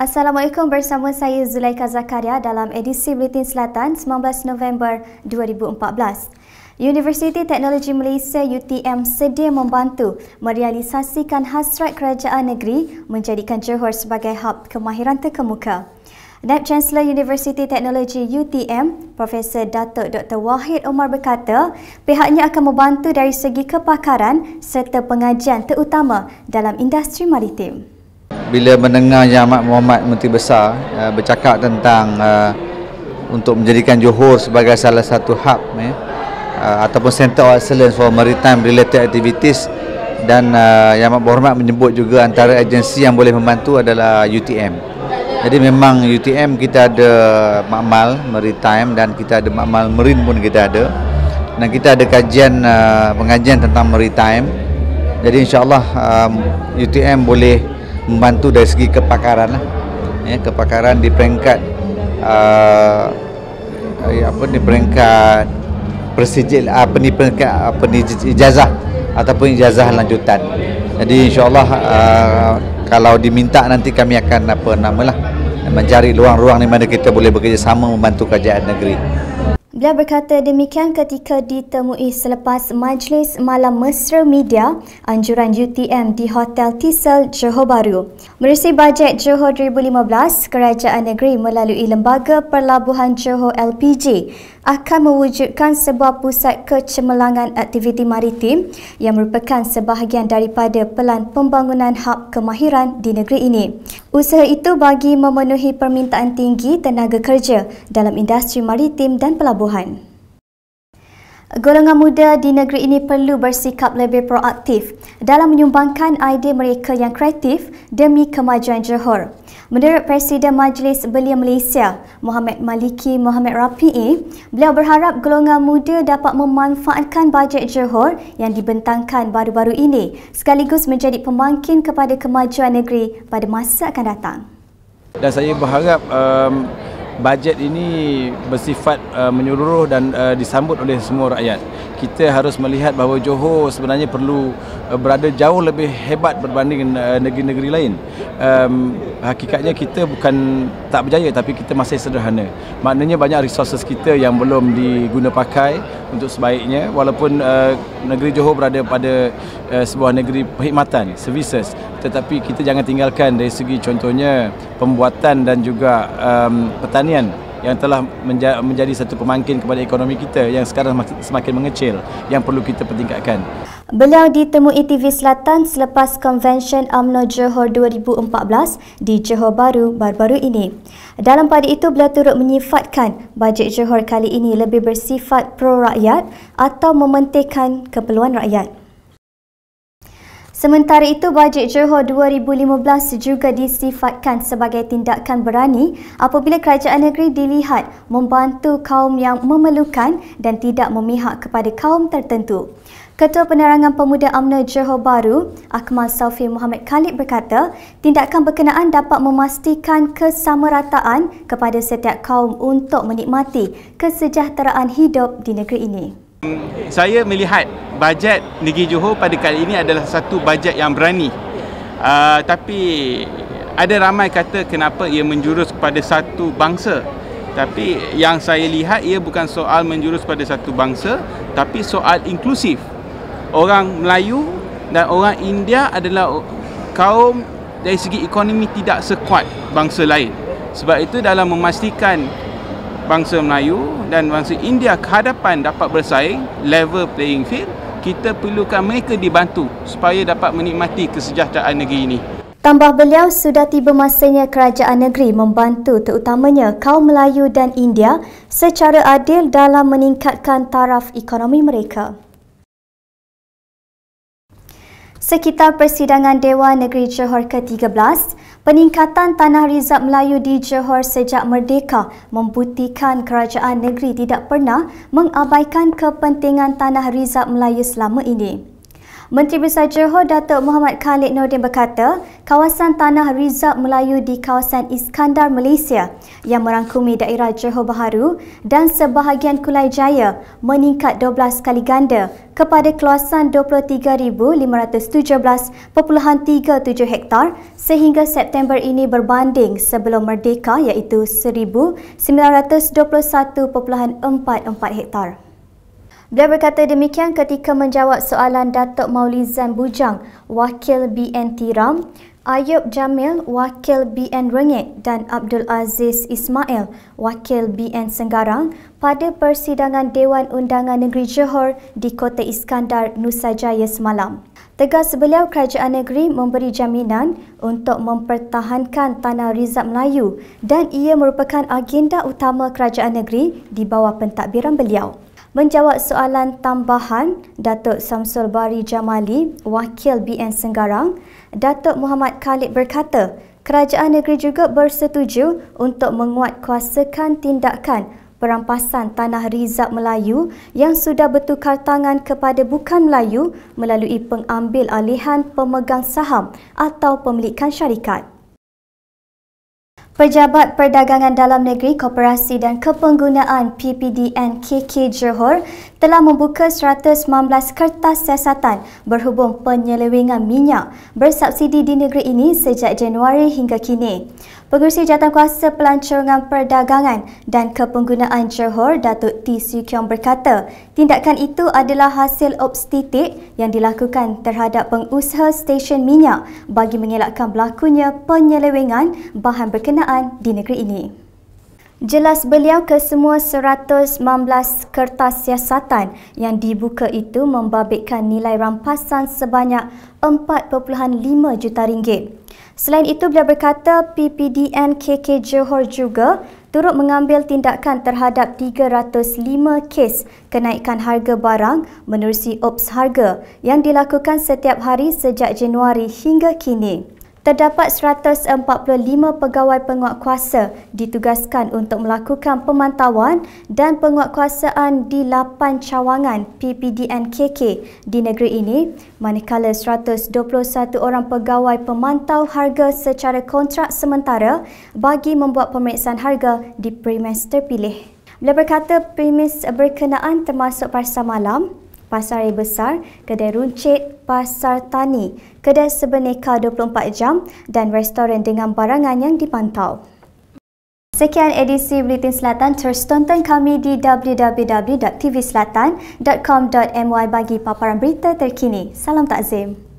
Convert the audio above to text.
Assalamualaikum bersama saya Zulaika Zakaria dalam edisi Bulletin Selatan 19 November 2014. Universiti Teknologi Malaysia UTM sedia membantu merealisasikan hasrat kerajaan negeri menjadikan Johor sebagai hub kemahiran terkemuka. Naib Chancellor Universiti Teknologi UTM, Profesor Datuk Dr. Wahid Omar berkata, pihaknya akan membantu dari segi kepakaran serta pengajian terutama dalam industri maritim bila mendengar Yang Amat Muhammad Menteri Besar uh, bercakap tentang uh, untuk menjadikan Johor sebagai salah satu hub ya, eh, uh, ataupun center of excellence for maritime related activities dan uh, Yang Amat Muhammad menyebut juga antara agensi yang boleh membantu adalah UTM. Jadi memang UTM kita ada makmal maritime dan kita ada makmal marine pun kita ada dan kita ada kajian uh, pengajian tentang maritime. Jadi insyaAllah um, UTM boleh membantu dari segi kepakaran lah. ya, kepakaran di peringkat uh, ya, apa di peringkat persijil apa ni peringkat ah, apa ni ah, ijazah ataupun ijazah lanjutan jadi insyaallah uh, kalau diminta nanti kami akan apa namalah eh, mencari ruang-ruang di mana kita boleh bekerjasama membantu kerajaan negeri Beliau berkata demikian ketika ditemui selepas majlis malam mesra media anjuran UTM di Hotel Tissel Johor Bahru. Menerusi bajet Johor 2015, Kerajaan Negeri melalui Lembaga Perlabuhan Johor LPG akan mewujudkan sebuah pusat kecemerlangan aktiviti maritim yang merupakan sebahagian daripada pelan pembangunan hub kemahiran di negeri ini. Usaha itu bagi memenuhi permintaan tinggi tenaga kerja dalam industri maritim dan pelabuhan. Golongan muda di negeri ini perlu bersikap lebih proaktif dalam menyumbangkan idea mereka yang kreatif demi kemajuan Johor. Menurut Presiden Majlis Belia Malaysia, Muhammad Maliki Muhammad Rafi'i, beliau berharap golongan muda dapat memanfaatkan bajet Johor yang dibentangkan baru-baru ini sekaligus menjadi pemangkin kepada kemajuan negeri pada masa akan datang. Dan saya berharap um, bajet ini bersifat uh, menyeluruh dan uh, disambut oleh semua rakyat. Kita harus melihat bahawa Johor sebenarnya perlu uh, berada jauh lebih hebat berbanding uh, negeri-negeri uh, lain. Um, hakikatnya kita bukan tak berjaya tapi kita masih sederhana. Maknanya banyak resources kita yang belum diguna pakai untuk sebaiknya walaupun uh, negeri Johor berada pada uh, sebuah negeri perkhidmatan, services tetapi kita jangan tinggalkan dari segi contohnya pembuatan dan juga um, pertanian yang telah menja- menjadi satu pemangkin kepada ekonomi kita yang sekarang semakin mengecil yang perlu kita pertingkatkan. Beliau ditemui TV Selatan selepas konvensyen UMNO Johor 2014 di Johor Baru baru-baru ini. Dalam pada itu, beliau turut menyifatkan bajet Johor kali ini lebih bersifat pro-rakyat atau mementingkan keperluan rakyat. Sementara itu, bajet Johor 2015 juga disifatkan sebagai tindakan berani apabila kerajaan negeri dilihat membantu kaum yang memerlukan dan tidak memihak kepada kaum tertentu. Ketua Penerangan Pemuda UMNO Johor Baru, Akmal Saufi Muhammad Khalid berkata, tindakan berkenaan dapat memastikan kesamarataan kepada setiap kaum untuk menikmati kesejahteraan hidup di negeri ini. Saya melihat bajet negeri Johor pada kali ini adalah satu bajet yang berani. Uh, tapi ada ramai kata kenapa ia menjurus kepada satu bangsa. Tapi yang saya lihat ia bukan soal menjurus kepada satu bangsa tapi soal inklusif. Orang Melayu dan orang India adalah kaum dari segi ekonomi tidak sekuat bangsa lain. Sebab itu dalam memastikan bangsa Melayu dan bangsa India ke hadapan dapat bersaing level playing field kita perlukan mereka dibantu supaya dapat menikmati kesejahteraan negeri ini. Tambah beliau, sudah tiba masanya kerajaan negeri membantu terutamanya kaum Melayu dan India secara adil dalam meningkatkan taraf ekonomi mereka. Sekitar persidangan Dewan Negeri Johor ke-13, Peningkatan tanah rizab Melayu di Johor sejak merdeka membuktikan kerajaan negeri tidak pernah mengabaikan kepentingan tanah rizab Melayu selama ini. Menteri Besar Johor Datuk Muhammad Khalid Nordin berkata, kawasan tanah rizab Melayu di kawasan Iskandar Malaysia yang merangkumi daerah Johor Bahru dan sebahagian Kulai Jaya meningkat 12 kali ganda kepada keluasan 23,517.37 hektar sehingga September ini berbanding sebelum merdeka iaitu 1,921.44 hektar. Beliau berkata demikian ketika menjawab soalan Datuk Maulizan Bujang, Wakil BN Tiram, Ayub Jamil, Wakil BN Rengit dan Abdul Aziz Ismail, Wakil BN Senggarang pada persidangan Dewan Undangan Negeri Johor di Kota Iskandar, Nusa Jaya semalam. Tegas beliau kerajaan negeri memberi jaminan untuk mempertahankan tanah rizab Melayu dan ia merupakan agenda utama kerajaan negeri di bawah pentadbiran beliau. Menjawab soalan tambahan, Datuk Samsul Bari Jamali, Wakil BN Senggarang, Datuk Muhammad Khalid berkata, kerajaan negeri juga bersetuju untuk menguatkuasakan tindakan perampasan tanah rizab Melayu yang sudah bertukar tangan kepada bukan Melayu melalui pengambil alihan pemegang saham atau pemilikan syarikat. Pejabat Perdagangan Dalam Negeri Koperasi dan Kepenggunaan PPDN KK Johor telah membuka 119 kertas siasatan berhubung penyelewengan minyak bersubsidi di negeri ini sejak Januari hingga kini. Pengurusi Jawatankuasa Pelancongan Perdagangan dan Kepenggunaan Johor Datuk T. Siu Kiong berkata, tindakan itu adalah hasil obstetik yang dilakukan terhadap pengusaha stesen minyak bagi mengelakkan berlakunya penyelewengan bahan berkenaan di negeri ini. Jelas beliau ke semua 116 kertas siasatan yang dibuka itu membabitkan nilai rampasan sebanyak 4.5 juta ringgit. Selain itu beliau berkata PPDN KK Johor juga turut mengambil tindakan terhadap 305 kes kenaikan harga barang menerusi ops harga yang dilakukan setiap hari sejak Januari hingga kini. Terdapat 145 pegawai penguat ditugaskan untuk melakukan pemantauan dan penguat di 8 cawangan PPDNKK di negeri ini, manakala 121 orang pegawai pemantau harga secara kontrak sementara bagi membuat pemeriksaan harga di premis terpilih. Beliau berkata premis berkenaan termasuk pasar malam, Pasar Air Besar, Kedai Runcit, Pasar Tani, Kedai Sebeneka 24 Jam dan restoran dengan barangan yang dipantau. Sekian edisi Buletin Selatan, terus tonton kami di www.tvselatan.com.my bagi paparan berita terkini. Salam takzim.